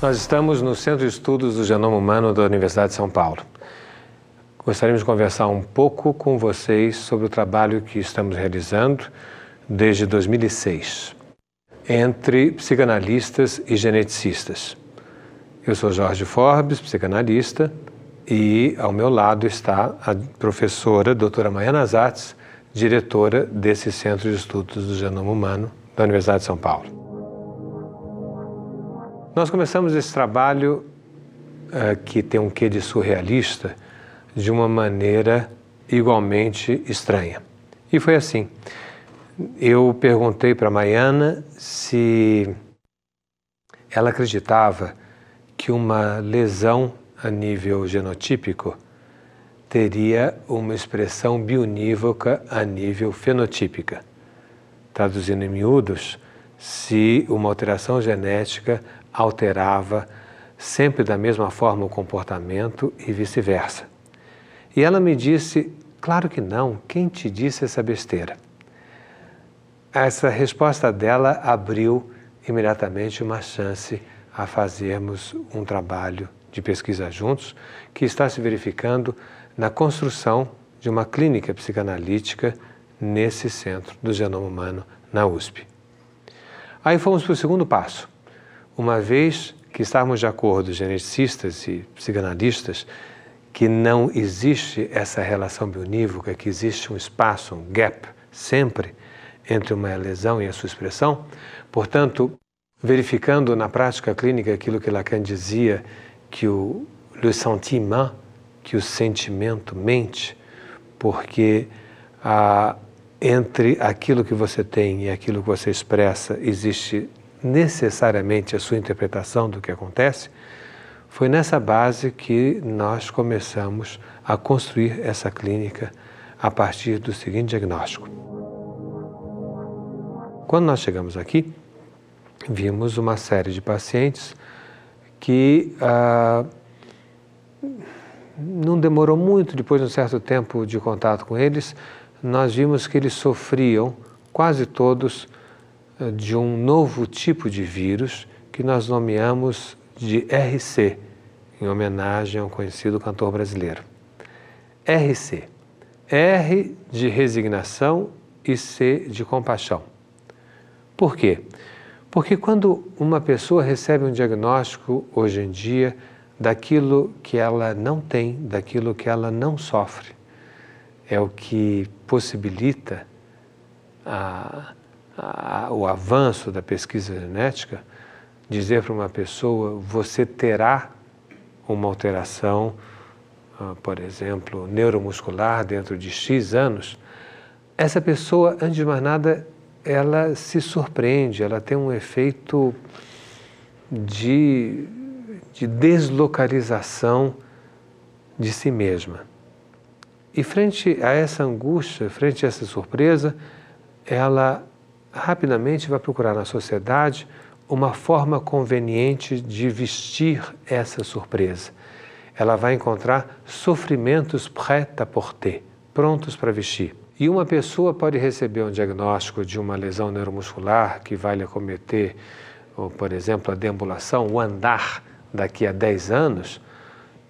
Nós estamos no Centro de Estudos do Genoma Humano da Universidade de São Paulo. Gostaríamos de conversar um pouco com vocês sobre o trabalho que estamos realizando desde 2006 entre psicanalistas e geneticistas. Eu sou Jorge Forbes, psicanalista, e ao meu lado está a professora doutora Maiana Zatz, diretora desse Centro de Estudos do Genoma Humano da Universidade de São Paulo. Nós começamos esse trabalho uh, que tem um quê de surrealista de uma maneira igualmente estranha. E foi assim. Eu perguntei para Maiana se ela acreditava que uma lesão a nível genotípico teria uma expressão bionívoca a nível fenotípica. Traduzindo em miúdos, se uma alteração genética alterava sempre da mesma forma o comportamento e vice-versa. E ela me disse: Claro que não, quem te disse essa besteira? Essa resposta dela abriu imediatamente uma chance a fazermos um trabalho de pesquisa juntos que está se verificando na construção de uma clínica psicanalítica nesse centro do genoma humano na USP. Aí fomos para o segundo passo uma vez que estamos de acordo, geneticistas e psicanalistas, que não existe essa relação bionívoca, que existe um espaço, um gap, sempre entre uma lesão e a sua expressão. Portanto, verificando na prática clínica aquilo que Lacan dizia, que o le sentiment, que o sentimento mente, porque ah, entre aquilo que você tem e aquilo que você expressa existe necessariamente a sua interpretação do que acontece, foi nessa base que nós começamos a construir essa clínica a partir do seguinte diagnóstico. Quando nós chegamos aqui, vimos uma série de pacientes que ah, não demorou muito, depois de um certo tempo de contato com eles, nós vimos que eles sofriam, quase todos, de um novo tipo de vírus que nós nomeamos de RC, em homenagem a um conhecido cantor brasileiro. RC. R de resignação e C de compaixão. Por quê? Porque quando uma pessoa recebe um diagnóstico hoje em dia daquilo que ela não tem, daquilo que ela não sofre, é o que possibilita a, a, o avanço da pesquisa genética, dizer para uma pessoa você terá uma alteração, uh, por exemplo, neuromuscular dentro de X anos, essa pessoa, antes de mais nada, ela se surpreende, ela tem um efeito de, de deslocalização de si mesma. E frente a essa angústia, frente a essa surpresa, ela rapidamente vai procurar na sociedade uma forma conveniente de vestir essa surpresa. Ela vai encontrar sofrimentos prêt-à-porter, prontos para vestir. E uma pessoa pode receber um diagnóstico de uma lesão neuromuscular que vai lhe acometer, ou, por exemplo, a deambulação, o andar daqui a 10 anos,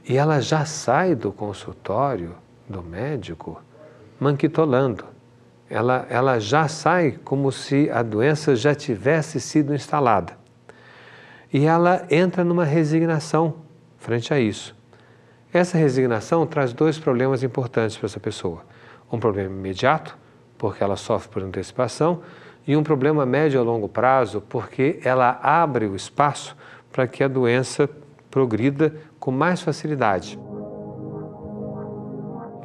e ela já sai do consultório do médico manquitolando ela, ela já sai como se a doença já tivesse sido instalada. E ela entra numa resignação frente a isso. Essa resignação traz dois problemas importantes para essa pessoa: um problema imediato, porque ela sofre por antecipação, e um problema médio a longo prazo, porque ela abre o espaço para que a doença progrida com mais facilidade.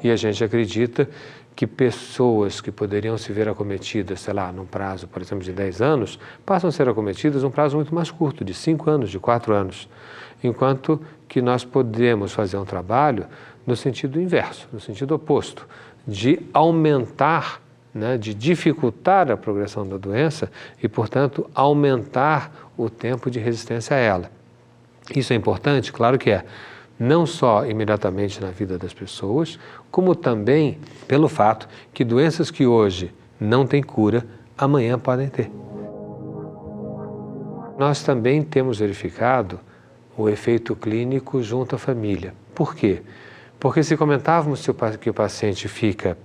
E a gente acredita que pessoas que poderiam se ver acometidas, sei lá, num prazo, por exemplo, de 10 anos, passam a ser acometidas num prazo muito mais curto, de 5 anos, de 4 anos. Enquanto que nós podemos fazer um trabalho no sentido inverso, no sentido oposto, de aumentar, né, de dificultar a progressão da doença e, portanto, aumentar o tempo de resistência a ela. Isso é importante? Claro que é não só imediatamente na vida das pessoas, como também pelo fato que doenças que hoje não têm cura, amanhã podem ter. Nós também temos verificado o efeito clínico junto à família. Por quê? Porque se comentávamos que o paciente fica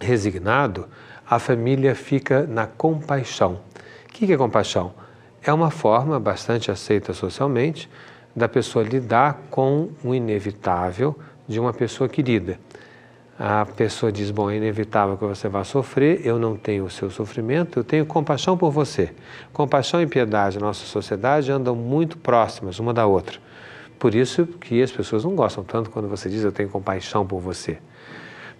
resignado, a família fica na compaixão. O que é compaixão? É uma forma bastante aceita socialmente da pessoa lidar com o inevitável de uma pessoa querida. A pessoa diz: Bom, é inevitável que você vá sofrer, eu não tenho o seu sofrimento, eu tenho compaixão por você. Compaixão e piedade na nossa sociedade andam muito próximas uma da outra. Por isso que as pessoas não gostam tanto quando você diz: Eu tenho compaixão por você.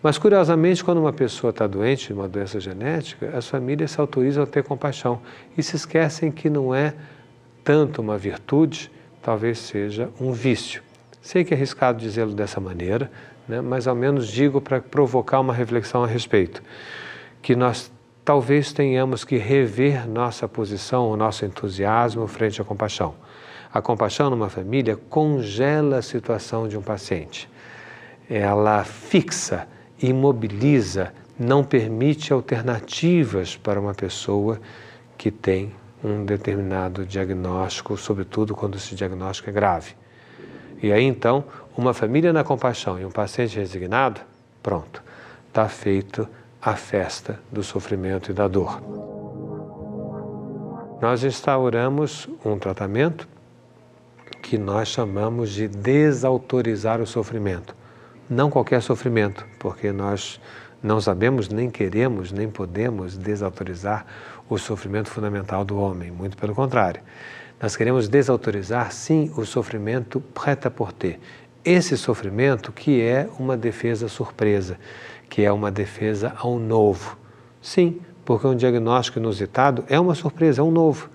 Mas, curiosamente, quando uma pessoa está doente de uma doença genética, as famílias se autorizam a ter compaixão e se esquecem que não é tanto uma virtude talvez seja um vício. Sei que é arriscado dizê-lo dessa maneira, né, mas ao menos digo para provocar uma reflexão a respeito, que nós talvez tenhamos que rever nossa posição, o nosso entusiasmo frente à compaixão. A compaixão numa família congela a situação de um paciente. Ela fixa, imobiliza, não permite alternativas para uma pessoa que tem um determinado diagnóstico, sobretudo quando esse diagnóstico é grave. E aí então, uma família na compaixão e um paciente resignado, pronto, está feito a festa do sofrimento e da dor. Nós instauramos um tratamento que nós chamamos de desautorizar o sofrimento. Não qualquer sofrimento, porque nós não sabemos, nem queremos, nem podemos desautorizar o sofrimento fundamental do homem, muito pelo contrário. Nós queremos desautorizar, sim, o sofrimento prêt-à-porter. Esse sofrimento que é uma defesa surpresa, que é uma defesa ao novo. Sim, porque um diagnóstico inusitado é uma surpresa, é um novo.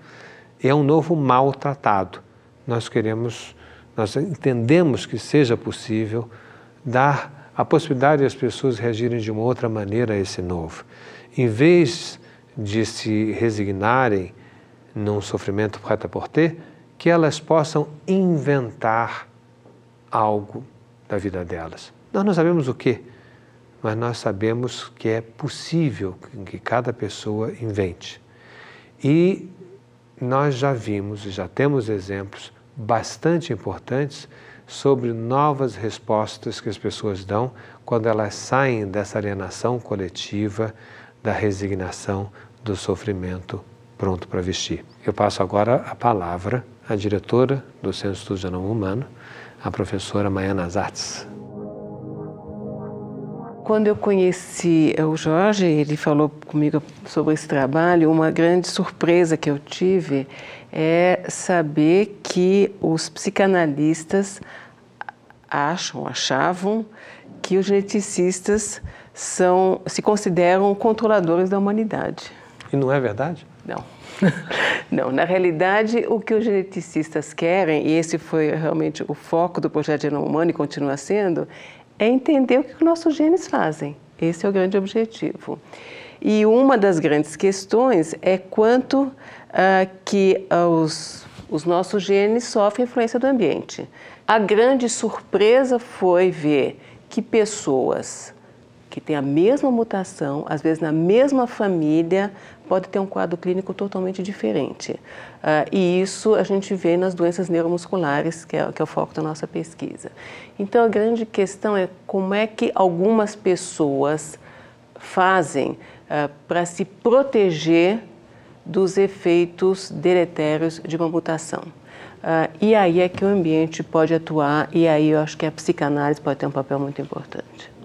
É um novo maltratado. Nós queremos, nós entendemos que seja possível dar a possibilidade às pessoas reagirem de uma outra maneira a esse novo. Em vez de se resignarem num sofrimento prêt por porter que elas possam inventar algo da vida delas. Nós não sabemos o que, mas nós sabemos que é possível que cada pessoa invente. E nós já vimos e já temos exemplos bastante importantes sobre novas respostas que as pessoas dão quando elas saem dessa alienação coletiva da resignação, do sofrimento pronto para vestir. Eu passo agora a palavra à diretora do Centro de Estudos do Genoma Humano, a professora Maiana Zartes. Quando eu conheci o Jorge, ele falou comigo sobre esse trabalho, uma grande surpresa que eu tive é saber que os psicanalistas acham, achavam que os geneticistas são, se consideram controladores da humanidade. E não é verdade? Não. Não, na realidade, o que os geneticistas querem, e esse foi realmente o foco do projeto Genoma Humano e continua sendo, é entender o que os nossos genes fazem. Esse é o grande objetivo. E uma das grandes questões é quanto uh, que ah, os, os nossos genes sofrem influência do ambiente. A grande surpresa foi ver que pessoas que tem a mesma mutação, às vezes na mesma família, pode ter um quadro clínico totalmente diferente. Uh, e isso a gente vê nas doenças neuromusculares, que é, que é o foco da nossa pesquisa. Então a grande questão é como é que algumas pessoas fazem uh, ah, para se proteger dos efeitos deletérios de uma mutação. Uh, e aí é que o ambiente pode atuar, e aí eu acho que a psicanálise pode ter um papel muito importante.